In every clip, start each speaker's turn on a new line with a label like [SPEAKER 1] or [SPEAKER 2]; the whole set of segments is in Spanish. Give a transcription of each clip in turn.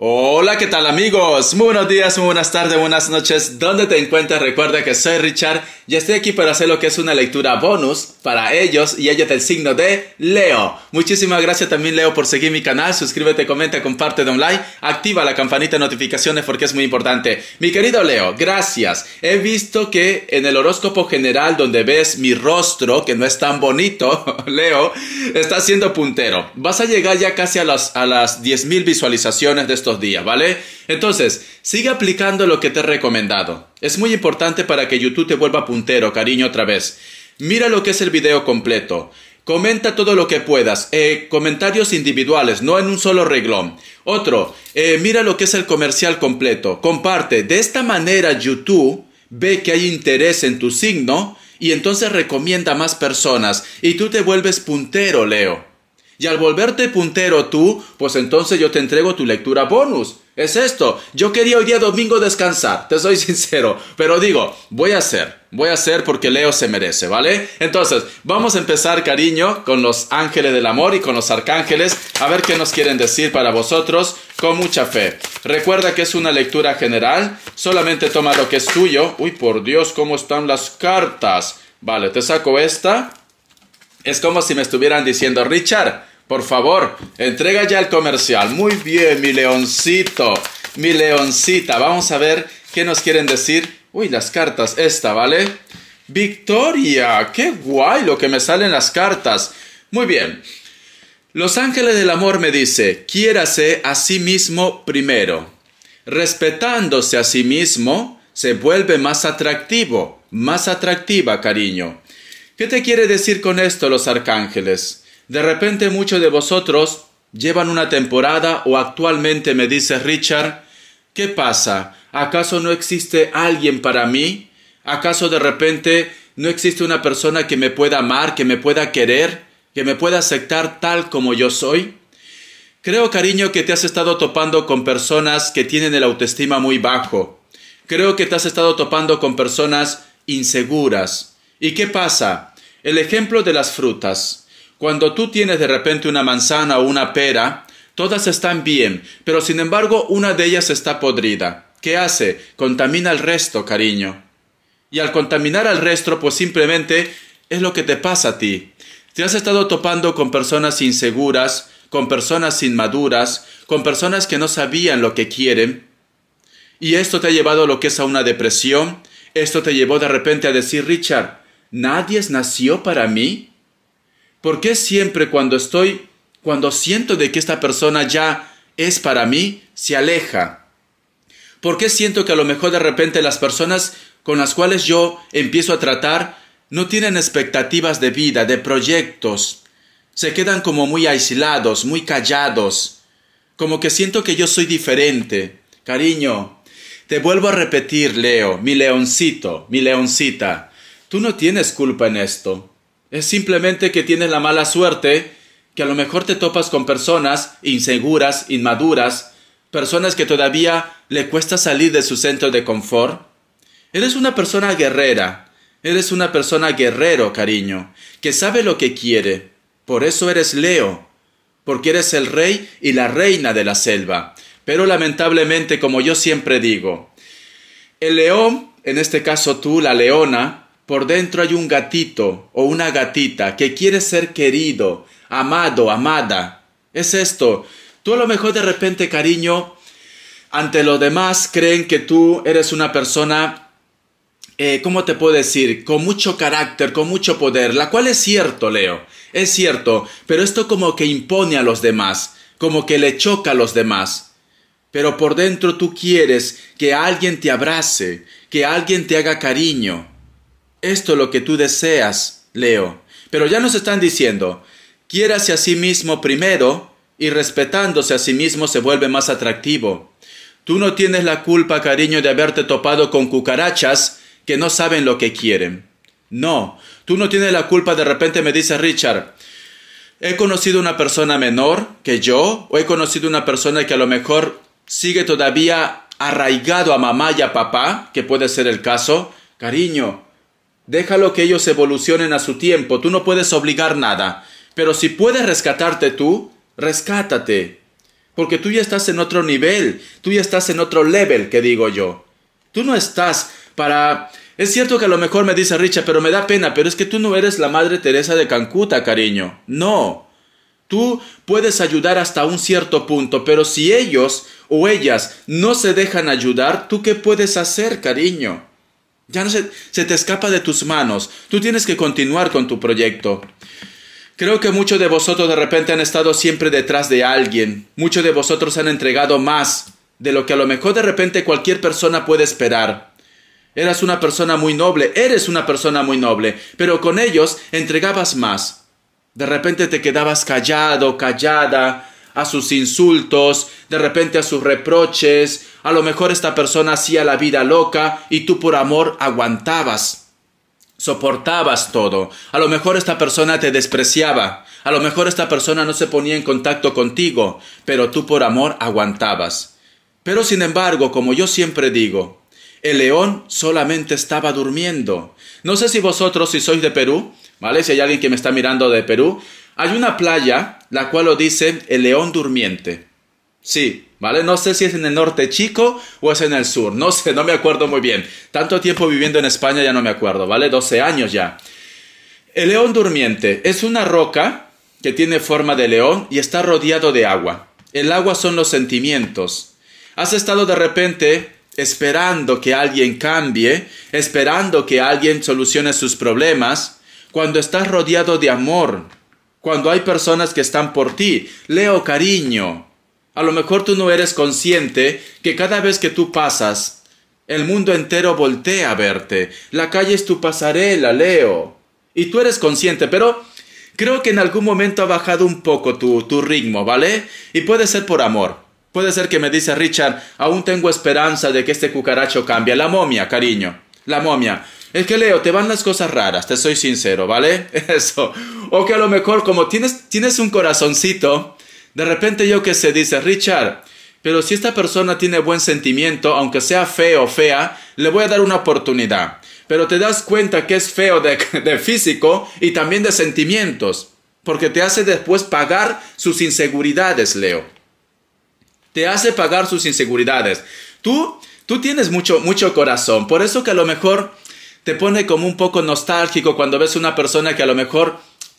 [SPEAKER 1] Hola, ¿qué tal amigos? Muy buenos días, muy buenas tardes, buenas noches. ¿Dónde te encuentras? Recuerda que soy Richard y estoy aquí para hacer lo que es una lectura bonus para ellos y ellos del signo de Leo. Muchísimas gracias también Leo por seguir mi canal. Suscríbete, comenta, comparte, de un like, activa la campanita de notificaciones porque es muy importante. Mi querido Leo, gracias. He visto que en el horóscopo general donde ves mi rostro, que no es tan bonito, Leo, está siendo puntero. Vas a llegar ya casi a las, a las 10.000 visualizaciones de estos días, ¿vale? Entonces, sigue aplicando lo que te he recomendado. Es muy importante para que YouTube te vuelva puntero, cariño, otra vez. Mira lo que es el video completo. Comenta todo lo que puedas. Eh, comentarios individuales, no en un solo reglón. Otro, eh, mira lo que es el comercial completo. Comparte. De esta manera YouTube ve que hay interés en tu signo y entonces recomienda a más personas y tú te vuelves puntero, Leo. Y al volverte puntero tú, pues entonces yo te entrego tu lectura bonus. Es esto. Yo quería hoy día domingo descansar, te soy sincero, pero digo, voy a hacer, voy a hacer porque Leo se merece, ¿vale? Entonces, vamos a empezar, cariño, con los ángeles del amor y con los arcángeles, a ver qué nos quieren decir para vosotros con mucha fe. Recuerda que es una lectura general, solamente toma lo que es tuyo. Uy, por Dios, cómo están las cartas. Vale, te saco esta. Es como si me estuvieran diciendo, Richard, por favor, entrega ya el comercial. Muy bien, mi leoncito, mi leoncita. Vamos a ver qué nos quieren decir. Uy, las cartas, esta, ¿vale? Victoria, qué guay lo que me salen las cartas. Muy bien. Los ángeles del amor me dice, quiérase a sí mismo primero. Respetándose a sí mismo, se vuelve más atractivo, más atractiva, cariño. ¿Qué te quiere decir con esto los arcángeles? De repente muchos de vosotros llevan una temporada o actualmente me dice Richard, ¿qué pasa? ¿Acaso no existe alguien para mí? ¿Acaso de repente no existe una persona que me pueda amar, que me pueda querer, que me pueda aceptar tal como yo soy? Creo, cariño, que te has estado topando con personas que tienen el autoestima muy bajo. Creo que te has estado topando con personas inseguras. ¿Y qué pasa? El ejemplo de las frutas. Cuando tú tienes de repente una manzana o una pera, todas están bien, pero sin embargo una de ellas está podrida. ¿Qué hace? Contamina al resto, cariño. Y al contaminar al resto, pues simplemente es lo que te pasa a ti. Te has estado topando con personas inseguras, con personas inmaduras, con personas que no sabían lo que quieren. Y esto te ha llevado a lo que es a una depresión. Esto te llevó de repente a decir, Richard, ¿nadie nació para mí? ¿Por qué siempre cuando estoy, cuando siento de que esta persona ya es para mí, se aleja? ¿Por qué siento que a lo mejor de repente las personas con las cuales yo empiezo a tratar no tienen expectativas de vida, de proyectos? Se quedan como muy aislados, muy callados, como que siento que yo soy diferente. Cariño, te vuelvo a repetir, Leo, mi leoncito, mi leoncita, tú no tienes culpa en esto. Es simplemente que tienes la mala suerte que a lo mejor te topas con personas inseguras, inmaduras, personas que todavía le cuesta salir de su centro de confort. Eres una persona guerrera, eres una persona guerrero, cariño, que sabe lo que quiere. Por eso eres Leo, porque eres el rey y la reina de la selva. Pero lamentablemente, como yo siempre digo, el león, en este caso tú, la leona, por dentro hay un gatito o una gatita que quiere ser querido, amado, amada. Es esto. Tú a lo mejor de repente, cariño, ante los demás creen que tú eres una persona, eh, ¿cómo te puedo decir? Con mucho carácter, con mucho poder, la cual es cierto, Leo, es cierto, pero esto como que impone a los demás, como que le choca a los demás. Pero por dentro tú quieres que alguien te abrace, que alguien te haga cariño esto es lo que tú deseas, Leo. Pero ya nos están diciendo, quiérase a sí mismo primero y respetándose a sí mismo se vuelve más atractivo. Tú no tienes la culpa, cariño, de haberte topado con cucarachas que no saben lo que quieren. No, tú no tienes la culpa, de repente me dice Richard, he conocido una persona menor que yo o he conocido una persona que a lo mejor sigue todavía arraigado a mamá y a papá, que puede ser el caso. Cariño, Déjalo que ellos evolucionen a su tiempo, tú no puedes obligar nada. Pero si puedes rescatarte tú, rescátate. Porque tú ya estás en otro nivel, tú ya estás en otro level, que digo yo. Tú no estás para... Es cierto que a lo mejor me dice Richa, pero me da pena, pero es que tú no eres la Madre Teresa de Cancuta, cariño. No. Tú puedes ayudar hasta un cierto punto, pero si ellos o ellas no se dejan ayudar, ¿tú qué puedes hacer, cariño? Ya no se, te escapa de tus manos. Tú tienes que continuar con tu proyecto. Creo que muchos de vosotros de repente han estado siempre detrás de alguien. Muchos de vosotros han entregado más de lo que a lo mejor de repente cualquier persona puede esperar. Eras una persona muy noble, eres una persona muy noble, pero con ellos entregabas más. De repente te quedabas callado, callada, a sus insultos, de repente a sus reproches, a lo mejor esta persona hacía la vida loca y tú por amor aguantabas soportabas todo. A lo mejor esta persona te despreciaba, a lo mejor esta persona no se ponía en contacto contigo, pero tú por amor aguantabas. Pero sin embargo, como yo siempre digo, el león solamente estaba durmiendo. No sé si vosotros, si sois de Perú, ¿vale? Si hay alguien que me está mirando de Perú, hay una playa, la cual lo dice el león durmiente. Sí, ¿vale? No sé si es en el norte chico o es en el sur. No sé, no me acuerdo muy bien. Tanto tiempo viviendo en España ya no me acuerdo, ¿vale? 12 años ya. El león durmiente es una roca que tiene forma de león y está rodeado de agua. El agua son los sentimientos. Has estado de repente esperando que alguien cambie, esperando que alguien solucione sus problemas, cuando estás rodeado de amor, cuando hay personas que están por ti. Leo, cariño, a lo mejor tú no eres consciente que cada vez que tú pasas, el mundo entero voltea a verte. La calle es tu pasarela, Leo. Y tú eres consciente, pero creo que en algún momento ha bajado un poco tu, tu ritmo, ¿vale? Y puede ser por amor. Puede ser que me dice Richard, aún tengo esperanza de que este cucaracho cambie. La momia, cariño. La momia. Es que Leo, te van las cosas raras, te soy sincero, ¿vale? Eso. O que a lo mejor como tienes, tienes un corazoncito, de repente yo que sé, dice, Richard, pero si esta persona tiene buen sentimiento, aunque sea feo o fea, le voy a dar una oportunidad. Pero te das cuenta que es feo de, de físico y también de sentimientos, porque te hace después pagar sus inseguridades, Leo. Te hace pagar sus inseguridades. Tú, tú tienes mucho, mucho corazón, por eso que a lo mejor te pone como un poco nostálgico cuando ves una persona que a lo mejor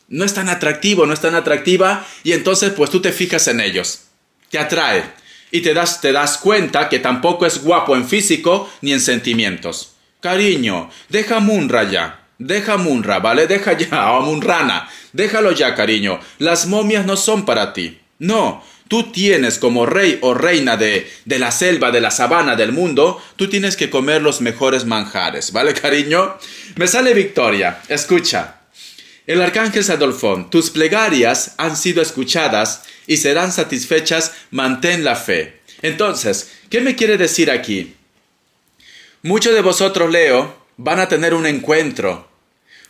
[SPEAKER 1] no es tan atractivo, no es tan atractiva, y entonces pues tú te fijas en ellos, te atrae, y te das, te das cuenta que tampoco es guapo en físico ni en sentimientos. Cariño, deja Munra ya, deja Munra, ¿vale? Deja ya a Munrana, déjalo ya, cariño, las momias no son para ti. No, tú tienes como rey o reina de, la selva, de la sabana, del mundo, tú tienes que comer los mejores manjares, ¿vale, cariño? Me sale victoria, escucha. El arcángel Sadolfón, tus plegarias han sido escuchadas y serán satisfechas, mantén la fe. Entonces, ¿qué me quiere decir aquí? Muchos de vosotros, Leo, van a tener un encuentro.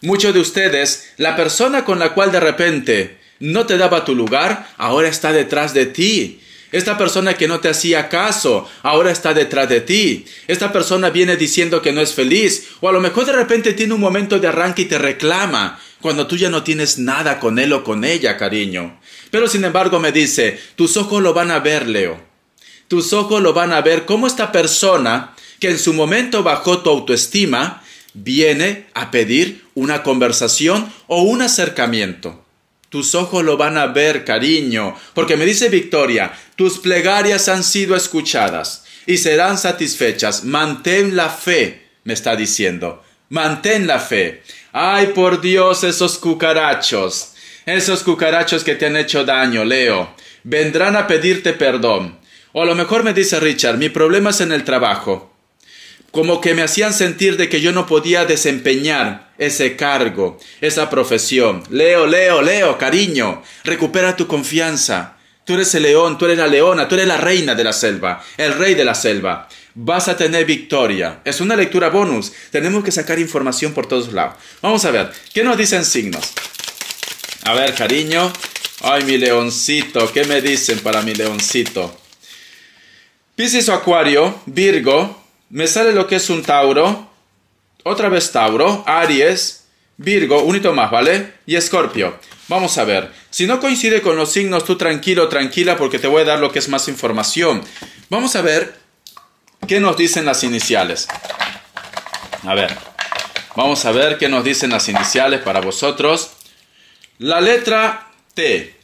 [SPEAKER 1] Muchos de ustedes, la persona con la cual de repente no te daba tu lugar, ahora está detrás de ti. Esta persona que no te hacía caso, ahora está detrás de ti. Esta persona viene diciendo que no es feliz, o a lo mejor de repente tiene un momento de arranque y te reclama, cuando tú ya no tienes nada con él o con ella, cariño. Pero sin embargo me dice, tus ojos lo van a ver, Leo. Tus ojos lo van a ver como esta persona, que en su momento bajó tu autoestima, viene a pedir una conversación o un acercamiento. Tus ojos lo van a ver, cariño, porque me dice Victoria, tus plegarias han sido escuchadas y serán satisfechas. Mantén la fe, me está diciendo. Mantén la fe. Ay, por Dios, esos cucarachos, esos cucarachos que te han hecho daño, Leo, vendrán a pedirte perdón. O a lo mejor me dice Richard, mi problema es en el trabajo como que me hacían sentir de que yo no podía desempeñar ese cargo, esa profesión. Leo, Leo, Leo, cariño, recupera tu confianza. Tú eres el león, tú eres la leona, tú eres la reina de la selva, el rey de la selva. Vas a tener victoria. Es una lectura bonus. Tenemos que sacar información por todos lados. Vamos a ver, ¿qué nos dicen signos? A ver, cariño. Ay, mi leoncito, ¿qué me dicen para mi leoncito? Piscis o Acuario, Virgo, me sale lo que es un Tauro, otra vez Tauro, Aries, Virgo, un hito más, ¿vale? Y Escorpio. Vamos a ver, si no coincide con los signos, tú tranquilo, tranquila, porque te voy a dar lo que es más información. Vamos a ver qué nos dicen las iniciales. A ver, vamos a ver qué nos dicen las iniciales para vosotros. La letra T,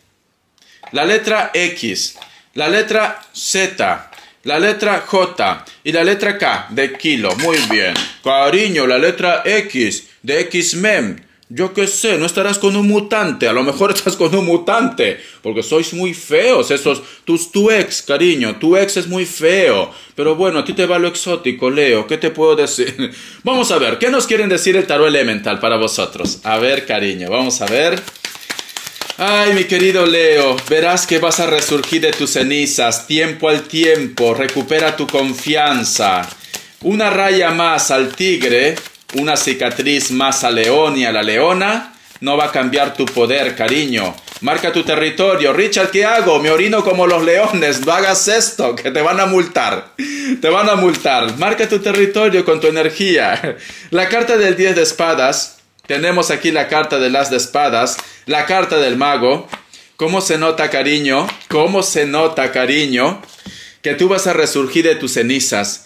[SPEAKER 1] la letra X, la letra Z, la letra J y la letra K de kilo. Muy bien. Cariño, la letra X de X-Men. Yo qué sé, no estarás con un mutante, a lo mejor estás con un mutante, porque sois muy feos esos, tus, tu ex, cariño, tu ex es muy feo, pero bueno, a ti te va lo exótico, Leo, ¿qué te puedo decir? Vamos a ver, ¿qué nos quieren decir el tarot elemental para vosotros? A ver, cariño, vamos a ver. Ay, mi querido Leo, verás que vas a resurgir de tus cenizas, tiempo al tiempo, recupera tu confianza. Una raya más al tigre, una cicatriz más al león y a la leona, no va a cambiar tu poder, cariño. Marca tu territorio. Richard, ¿qué hago? Me orino como los leones. No hagas esto, que te van a multar. Te van a multar. Marca tu territorio con tu energía. La carta del 10 de espadas tenemos aquí la carta de las de espadas, la carta del mago. ¿Cómo se nota cariño? ¿Cómo se nota cariño? Que tú vas a resurgir de tus cenizas.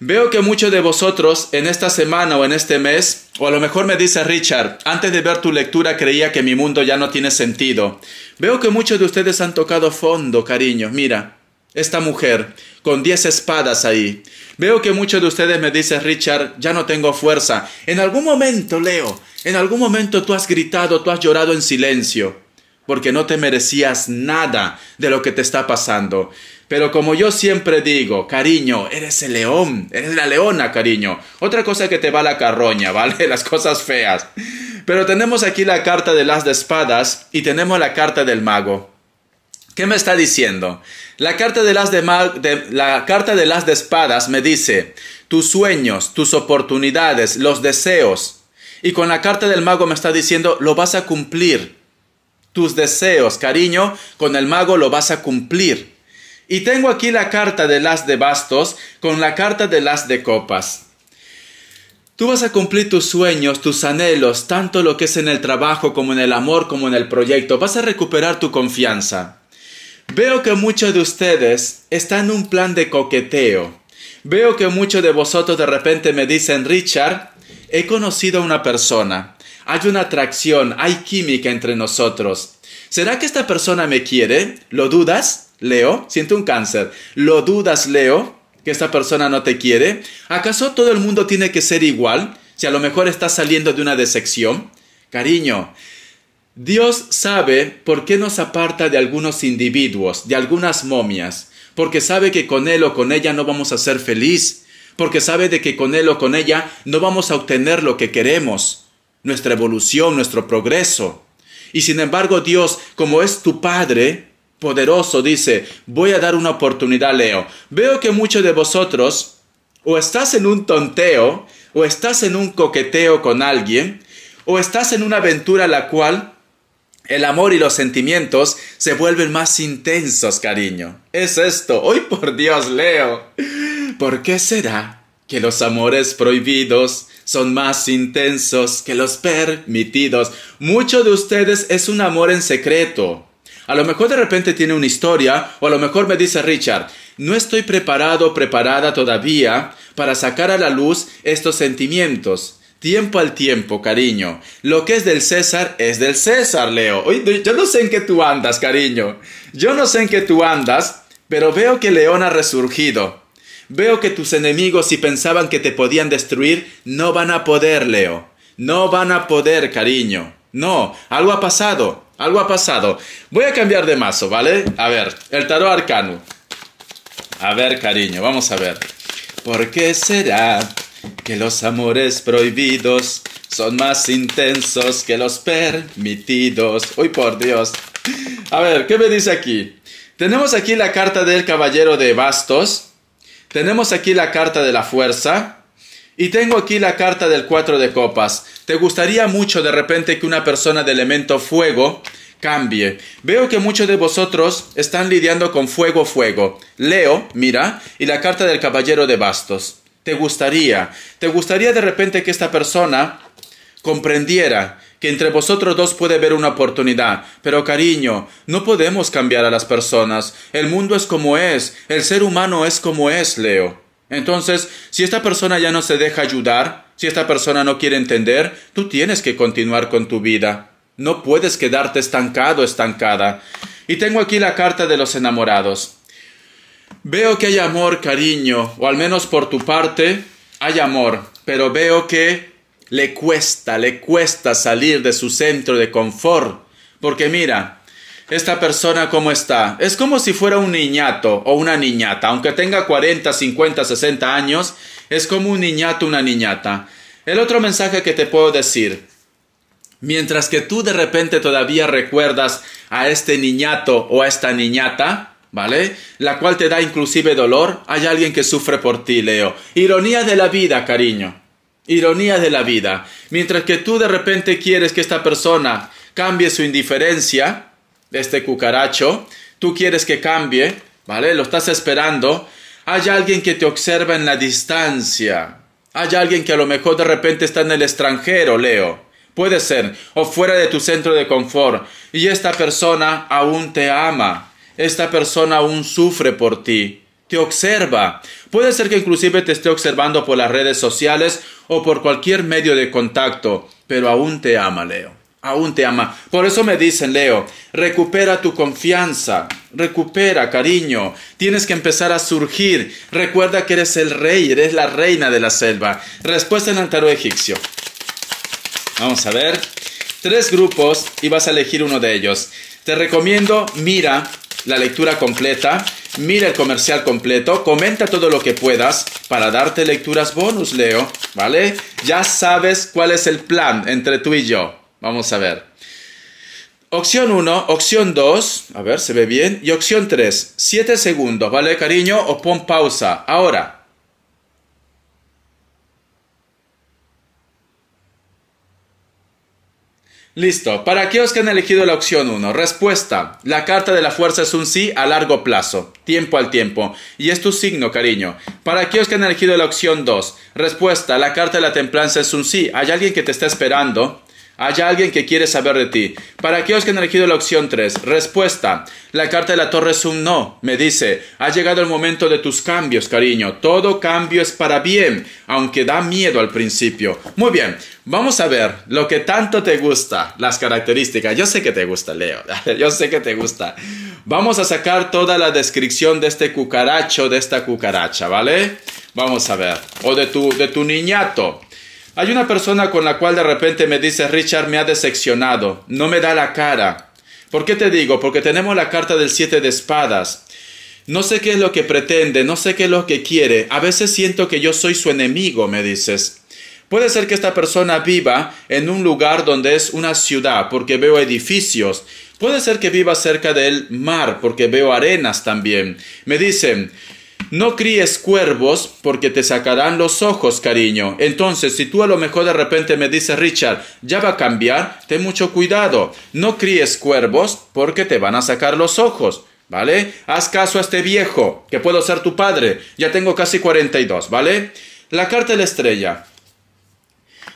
[SPEAKER 1] Veo que muchos de vosotros en esta semana o en este mes, o a lo mejor me dice Richard, antes de ver tu lectura creía que mi mundo ya no tiene sentido. Veo que muchos de ustedes han tocado fondo, cariño. Mira, esta mujer con 10 espadas ahí. Veo que muchos de ustedes me dicen, Richard, ya no tengo fuerza. En algún momento, Leo, en algún momento tú has gritado, tú has llorado en silencio, porque no te merecías nada de lo que te está pasando. Pero como yo siempre digo, cariño, eres el león, eres la leona, cariño. Otra cosa que te va la carroña, ¿vale? Las cosas feas. Pero tenemos aquí la carta de las de espadas y tenemos la carta del mago. ¿Qué me está diciendo? La carta de las de, la carta espadas me dice tus sueños, tus oportunidades, los deseos. Y con la carta del mago me está diciendo lo vas a cumplir. Tus deseos, cariño, con el mago lo vas a cumplir. Y tengo aquí la carta de las de bastos con la carta de las de copas. Tú vas a cumplir tus sueños, tus anhelos, tanto lo que es en el trabajo como en el amor como en el proyecto. Vas a recuperar tu confianza. Veo que muchos de ustedes están en un plan de coqueteo. Veo que muchos de vosotros de repente me dicen, Richard, he conocido a una persona. Hay una atracción, hay química entre nosotros. ¿Será que esta persona me quiere? ¿Lo dudas, Leo? Siento un cáncer. ¿Lo dudas, Leo? ¿Que esta persona no te quiere? ¿Acaso todo el mundo tiene que ser igual? Si a lo mejor estás saliendo de una decepción. Cariño, Dios sabe por qué nos aparta de algunos individuos, de algunas momias, porque sabe que con él o con ella no vamos a ser feliz, porque sabe de que con él o con ella no vamos a obtener lo que queremos, nuestra evolución, nuestro progreso. Y sin embargo Dios, como es tu Padre, poderoso, dice, voy a dar una oportunidad, Leo. Veo que muchos de vosotros o estás en un tonteo, o estás en un coqueteo con alguien, o estás en una aventura la cual el amor y los sentimientos se vuelven más intensos, cariño. Es esto. Hoy por Dios, Leo. ¿Por qué será que los amores prohibidos son más intensos que los permitidos? Mucho de ustedes es un amor en secreto. A lo mejor de repente tiene una historia o a lo mejor me dice Richard, no estoy preparado preparada todavía para sacar a la luz estos sentimientos. Tiempo al tiempo, cariño. Lo que es del César es del César, Leo. yo no sé en qué tú andas, cariño. Yo no sé en qué tú andas, pero veo que León ha resurgido. Veo que tus enemigos, si pensaban que te podían destruir, no van a poder, Leo. No van a poder, cariño. No, algo ha pasado. Algo ha pasado. Voy a cambiar de mazo, ¿vale? A ver, el tarot arcano. A ver, cariño, vamos a ver. ¿Por qué será? que los amores prohibidos son más intensos que los permitidos. Uy, por Dios. A ver, ¿qué me dice aquí? Tenemos aquí la carta del caballero de bastos. Tenemos aquí la carta de la fuerza. Y tengo aquí la carta del cuatro de copas. ¿Te gustaría mucho de repente que una persona de elemento fuego cambie? Veo que muchos de vosotros están lidiando con fuego, fuego. Leo, mira, y la carta del caballero de bastos te gustaría? ¿Te gustaría de repente que esta persona comprendiera que entre vosotros dos puede haber una oportunidad. Pero cariño, no podemos cambiar a las personas. El mundo es como es, el ser humano es como es, Leo. Entonces, si esta persona ya no se deja ayudar, si esta persona no quiere entender, tú tienes que continuar con tu vida. No puedes quedarte estancado, estancada. Y tengo aquí la carta de los enamorados. Veo que hay amor, cariño, o al menos por tu parte hay amor, pero veo que le cuesta, le cuesta salir de su centro de confort. Porque mira, esta persona cómo está. Es como si fuera un niñato o una niñata, aunque tenga 40, 50, 60 años, es como un niñato, una niñata. El otro mensaje que te puedo decir, mientras que tú de repente todavía recuerdas a este niñato o a esta niñata, ¿vale? La cual te da inclusive dolor, hay alguien que sufre por ti, Leo. Ironía de la vida, cariño. Ironía de la vida. Mientras que tú de repente quieres que esta persona cambie su indiferencia, este cucaracho, tú quieres que cambie, ¿vale? Lo estás esperando. Hay alguien que te observa en la distancia. Hay alguien que a lo mejor de repente está en el extranjero, Leo. Puede ser, o fuera de tu centro de confort. Y esta persona aún te ama esta persona aún sufre por ti. Te observa. Puede ser que inclusive te esté observando por las redes sociales o por cualquier medio de contacto, pero aún te ama, Leo. Aún te ama. Por eso me dicen, Leo, recupera tu confianza, recupera cariño, tienes que empezar a surgir. Recuerda que eres el rey, eres la reina de la selva. Respuesta en el tarot egipcio. Vamos a ver. Tres grupos y vas a elegir uno de ellos. Te recomiendo, mira la lectura completa, mira el comercial completo, comenta todo lo que puedas para darte lecturas bonus, Leo, ¿vale? Ya sabes cuál es el plan entre tú y yo. Vamos a ver. Opción 1, opción 2, a ver, se ve bien, y opción 3, 7 segundos, ¿vale, cariño? O pon pausa. Ahora, Listo. ¿Para aquellos que han elegido la opción 1? Respuesta. La carta de la fuerza es un sí a largo plazo, tiempo al tiempo. Y es tu signo, cariño. Para aquellos que han elegido la opción 2, respuesta. La carta de la templanza es un sí. Hay alguien que te está esperando hay alguien que quiere saber de ti. Para aquellos que han elegido la opción 3, respuesta. La carta de la torre es un no. Me dice, ha llegado el momento de tus cambios, cariño. Todo cambio es para bien, aunque da miedo al principio. Muy bien, vamos a ver lo que tanto te gusta, las características. Yo sé que te gusta, Leo. Yo sé que te gusta. Vamos a sacar toda la descripción de este cucaracho, de esta cucaracha, ¿vale? Vamos a ver. O de tu, de tu niñato. Hay una persona con la cual de repente me dice, Richard me ha decepcionado, no me da la cara. ¿Por qué te digo? Porque tenemos la carta del siete de espadas. No sé qué es lo que pretende, no sé qué es lo que quiere. A veces siento que yo soy su enemigo, me dices. Puede ser que esta persona viva en un lugar donde es una ciudad, porque veo edificios. Puede ser que viva cerca del mar, porque veo arenas también. Me dicen, no críes cuervos porque te sacarán los ojos, cariño. Entonces, si tú a lo mejor de repente me dices, Richard, ya va a cambiar, ten mucho cuidado. No críes cuervos porque te van a sacar los ojos. ¿Vale? Haz caso a este viejo, que puedo ser tu padre. Ya tengo casi 42, ¿vale? La carta de la estrella.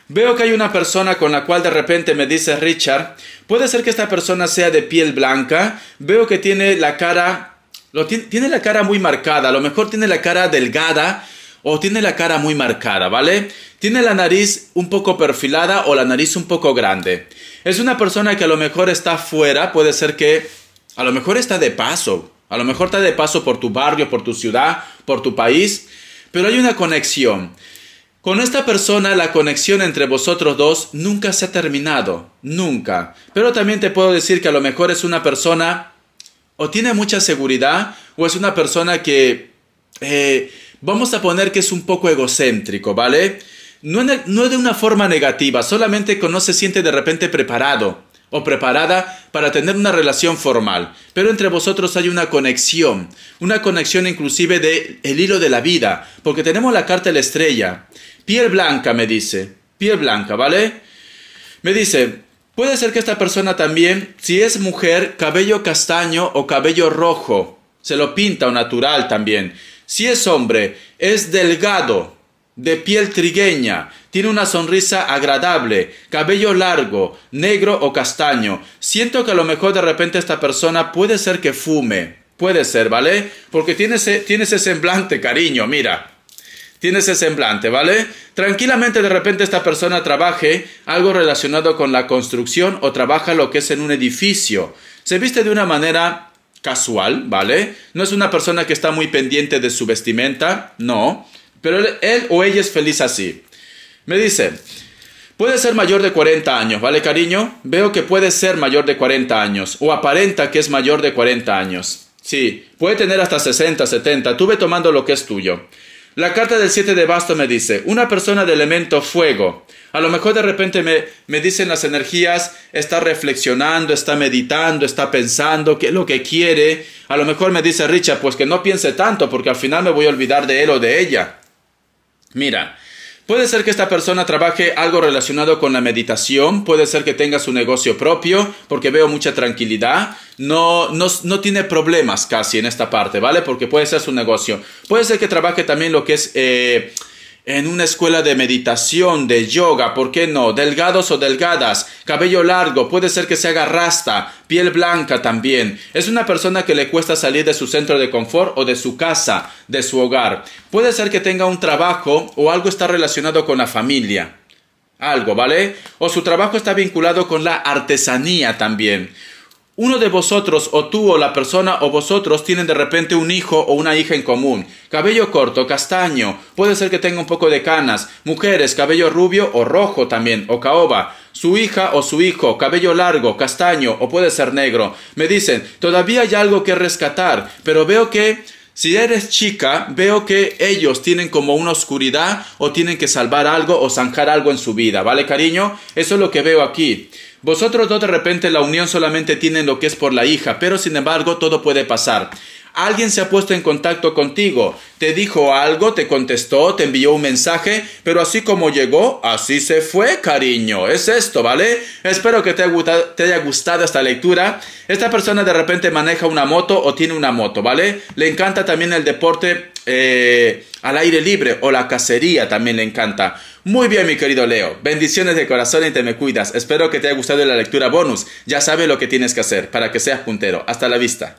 [SPEAKER 1] Veo que hay una persona con la cual de repente me dice Richard, puede ser que esta persona sea de piel blanca, veo que tiene la cara tiene, tiene la cara muy marcada, a lo mejor tiene la cara delgada o tiene la cara muy marcada, ¿vale? Tiene la nariz un poco perfilada o la nariz un poco grande. Es una persona que a lo mejor está fuera, puede ser que a lo mejor está de paso, a lo mejor está de paso por tu barrio, por tu ciudad, por tu país, pero hay una conexión. Con esta persona la conexión entre vosotros dos nunca se ha terminado, nunca. Pero también te puedo decir que a lo mejor es una persona o tiene mucha seguridad o es una persona que eh, vamos a poner que es un poco egocéntrico, ¿vale? No, de una forma negativa, solamente que no se siente de repente preparado o preparada para tener una relación formal. Pero entre vosotros hay una conexión, una conexión inclusive de el hilo de la vida, porque tenemos la carta de la estrella. Piel blanca me dice, piel blanca, ¿vale? Me dice, Puede ser que esta persona también, si es mujer, cabello castaño o cabello rojo, se lo pinta o natural también. Si es hombre, es delgado, de piel trigueña, tiene una sonrisa agradable, cabello largo, negro o castaño. Siento que a lo mejor de repente esta persona puede ser que fume, puede ser, ¿vale? Porque tiene ese, tiene ese semblante, cariño, mira tiene ese semblante, ¿vale? Tranquilamente de repente esta persona trabaje algo relacionado con la construcción o trabaja lo que es en un edificio. Se viste de una manera casual, ¿vale? No es una persona que está muy pendiente de su vestimenta, no, pero él, o ella es feliz así. Me dice, Puede ser mayor de 40 años, ¿vale, cariño? Veo que puede ser mayor de 40 años, o aparenta que es mayor de 40 años. Sí, puede tener hasta 60, 70, tú tomando lo que es tuyo. La carta del 7 de basto me dice, una persona de elemento fuego, a lo mejor de repente me, me dicen las energías, está reflexionando, está meditando, está pensando, qué es lo que quiere. A lo mejor me dice Richard, pues que no piense tanto porque al final me voy a olvidar de él o de ella. Mira, Puede ser que esta persona trabaje algo relacionado con la meditación, puede ser que tenga su negocio propio, porque veo mucha tranquilidad, no, no, tiene problemas casi en esta parte, ¿vale? Porque puede ser su negocio. Puede ser que trabaje también lo que es... Eh, en una escuela de meditación, de yoga, ¿por qué no? Delgados o delgadas, cabello largo, puede ser que se haga rasta, piel blanca también. Es una persona que le cuesta salir de su centro de confort o de su casa, de su hogar. Puede ser que tenga un trabajo o algo está relacionado con la familia. Algo, ¿vale? O su trabajo está vinculado con la artesanía también uno de vosotros o tú o la persona o vosotros tienen de repente un hijo o una hija en común, cabello corto, castaño, puede ser que tenga un poco de canas, mujeres, cabello rubio o rojo también, o caoba, su hija o su hijo, cabello largo, castaño o puede ser negro. Me dicen, todavía hay algo que rescatar, pero veo que si eres chica, veo que ellos tienen como una oscuridad o tienen que salvar algo o zanjar algo en su vida, ¿vale cariño? Eso es lo que veo aquí. Vosotros dos de repente la unión solamente tienen lo que es por la hija, pero sin embargo todo puede pasar. Alguien se ha puesto en contacto contigo, te dijo algo, te contestó, te envió un mensaje, pero así como llegó, así se fue, cariño. Es esto, ¿vale? Espero que te haya gustado, esta lectura. Esta persona de repente maneja una moto o tiene una moto, ¿vale? Le encanta también el deporte eh, al aire libre o la cacería también le encanta. Muy bien, mi querido Leo. Bendiciones de corazón y te me cuidas. Espero que te haya gustado la lectura bonus. Ya sabes lo que tienes que hacer para que seas puntero. Hasta la vista.